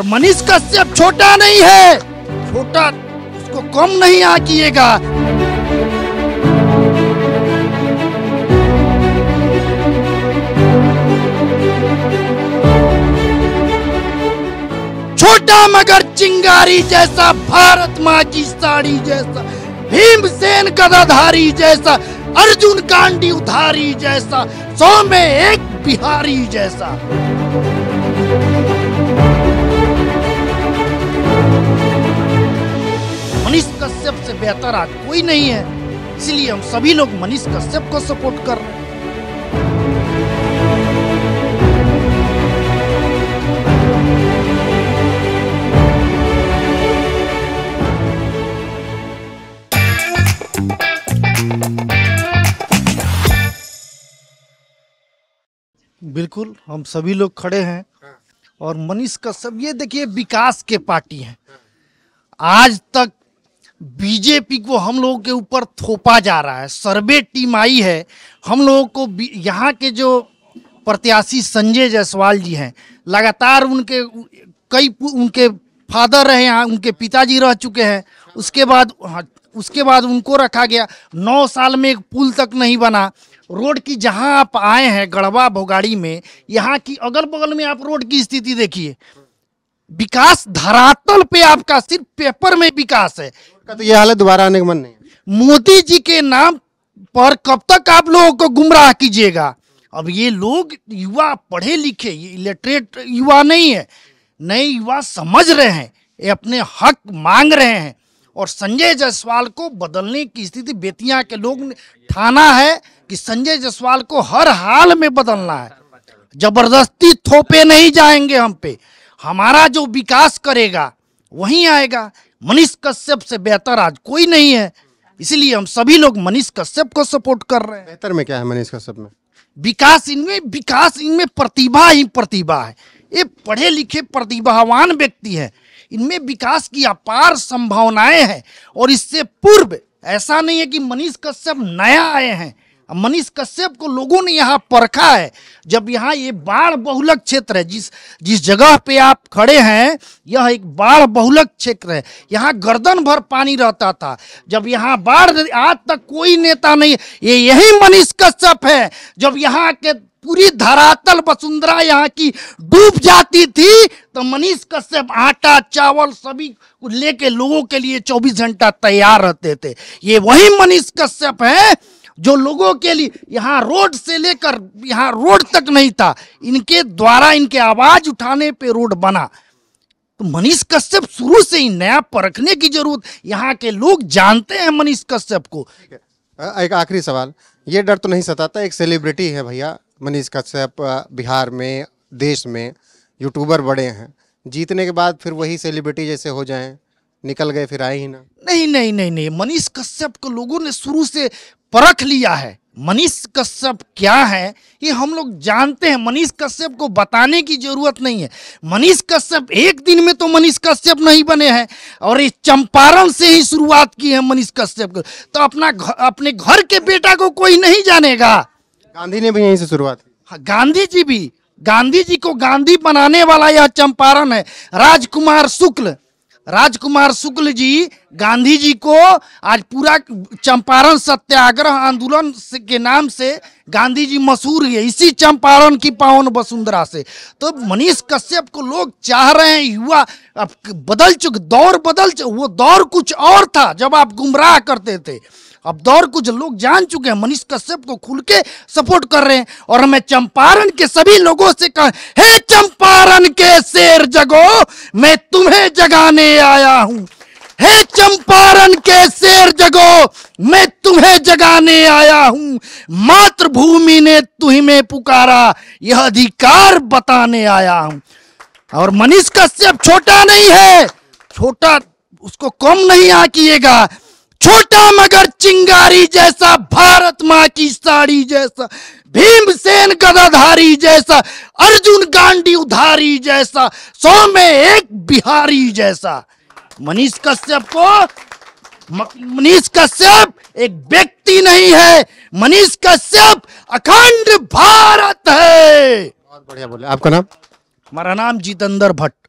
तो मनीष कश्यप छोटा नहीं है छोटा उसको कम नहीं किएगा छोटा मगर चिंगारी जैसा भारत माँ की साड़ी जैसा भीमसेन कदाधारी जैसा अर्जुन कांडी उधारी जैसा सौ में एक बिहारी जैसा बेहतर आज कोई नहीं है इसलिए हम सभी लोग मनीष कश्यप को सपोर्ट कर रहे हैं बिल्कुल हम सभी लोग खड़े हैं हाँ। और मनीष कश्यप ये देखिए विकास के पार्टी हैं आज तक बीजेपी को हम लोगों के ऊपर थोपा जा रहा है सर्वे टीम आई है हम लोगों को यहाँ के जो प्रत्याशी संजय जायसवाल जी हैं लगातार उनके कई उनके फादर रहे यहाँ उनके पिताजी रह चुके हैं उसके बाद हाँ, उसके बाद उनको रखा गया नौ साल में एक पुल तक नहीं बना रोड की जहाँ आप आए हैं गढ़वा भोगाड़ी में यहाँ की अगल बगल में आप रोड की स्थिति देखिए विकास धरातल पे आपका सिर्फ पेपर में विकास है का तो ये हालत दोबारा आने का मन नहीं मोदी जी के नाम पर कब तक आप लोगों को गुमराह कीजिएगा अब ये लोग युवा पढ़े लिखे ये इलेक्ट्रेट युवा नहीं है नए युवा समझ रहे हैं ये अपने हक मांग रहे हैं और संजय जायसवाल को बदलने की स्थिति बेतिया के लोग ठाना है कि संजय जायसवाल को हर हाल में बदलना है जबरदस्ती थोपे नहीं जाएंगे हम पे हमारा जो विकास करेगा वही आएगा मनीष कश्यप से बेहतर आज कोई नहीं है इसलिए हम सभी लोग मनीष कश्यप को सपोर्ट कर रहे हैं बेहतर में क्या है मनीष कश्यप में विकास इनमें विकास इनमें प्रतिभा ही प्रतिभा है ये पढ़े लिखे प्रतिभावान व्यक्ति है इनमें विकास की अपार संभावनाएं हैं और इससे पूर्व ऐसा नहीं है कि मनीष कश्यप नया आए हैं मनीष कश्यप को लोगों ने यहाँ परखा है जब यहाँ ये बाढ़ बहुलक क्षेत्र है जिस जिस जगह पे आप खड़े हैं यह एक बाढ़ बहुलक क्षेत्र है यहाँ गर्दन भर पानी रहता था जब यहाँ बाढ़ आज तक कोई नेता नहीं ये यही मनीष कश्यप है जब यहाँ के पूरी धरातल वसुंधरा यहाँ की डूब जाती थी तो मनीष कश्यप आटा चावल सभी लेके लोगों के लिए 24 घंटा तैयार रहते थे ये वही मनीष कश्यप है जो लोगों के लिए यहाँ रोड से लेकर यहाँ रोड तक नहीं था इनके द्वारा इनके आवाज उठाने पे रोड बना तो मनीष कश्यप शुरू से ही नया परखने की जरूरत यहाँ के लोग जानते हैं मनीष कश्यप को एक आखिरी सवाल ये डर तो नहीं सताता एक सेलिब्रिटी है भैया मनीष कश्यप बिहार में देश में यूट्यूबर बड़े हैं जीतने के बाद फिर वही सेलिब्रिटी जैसे हो जाएं निकल गए फिर आए ही ना नहीं नहीं नहीं नहीं मनीष कश्यप को लोगों ने शुरू से परख लिया है मनीष कश्यप क्या है ये हम लोग जानते हैं मनीष कश्यप को बताने की जरूरत नहीं है मनीष कश्यप एक दिन में तो मनीष कश्यप नहीं बने हैं और ये चंपारण से ही शुरुआत की है मनीष कश्यप को तो अपना अपने घर के बेटा को कोई नहीं जानेगा गांधी ने भी यहीं से शुरुआत की हाँ, गांधी जी भी गांधी जी को गांधी बनाने वाला यह चंपारण है राजकुमार शुक्ल राजकुमार शुक्ल जी गांधी जी को आज पूरा चंपारण सत्याग्रह आंदोलन के नाम से गांधी जी मशहूर है इसी चंपारण की पावन वसुंधरा से तो मनीष कश्यप को लोग चाह रहे हैं युवा अब बदल चुके दौर बदल चुक वो दौर कुछ और था जब आप गुमराह करते थे अब दौर कुछ लोग जान चुके हैं मनीष कश्यप को तो खुल के सपोर्ट कर रहे हैं और मैं चंपारण के सभी लोगों से कहा हे चंपारण के शेर जगो मैं तुम्हें जगाने आया हूँ हे चंपारण के शेर जगो मैं तुम्हें जगाने आया हूं मातृभूमि ने तुम्हें पुकारा यह अधिकार बताने आया हूं और मनीष कश्यप छोटा नहीं है छोटा उसको कम नहीं आकीयेगा छोटा मगर चिंगारी जैसा भारत माँ की साड़ी जैसा भीमसेन गदाधारी जैसा अर्जुन गांडी उधारी जैसा सौ में एक बिहारी जैसा मनीष कश्यप को मनीष कश्यप एक व्यक्ति नहीं है मनीष कश्यप अखंड भारत है बहुत बढ़िया बोले आपका नाम हमारा नाम जितेंद्र भट्ट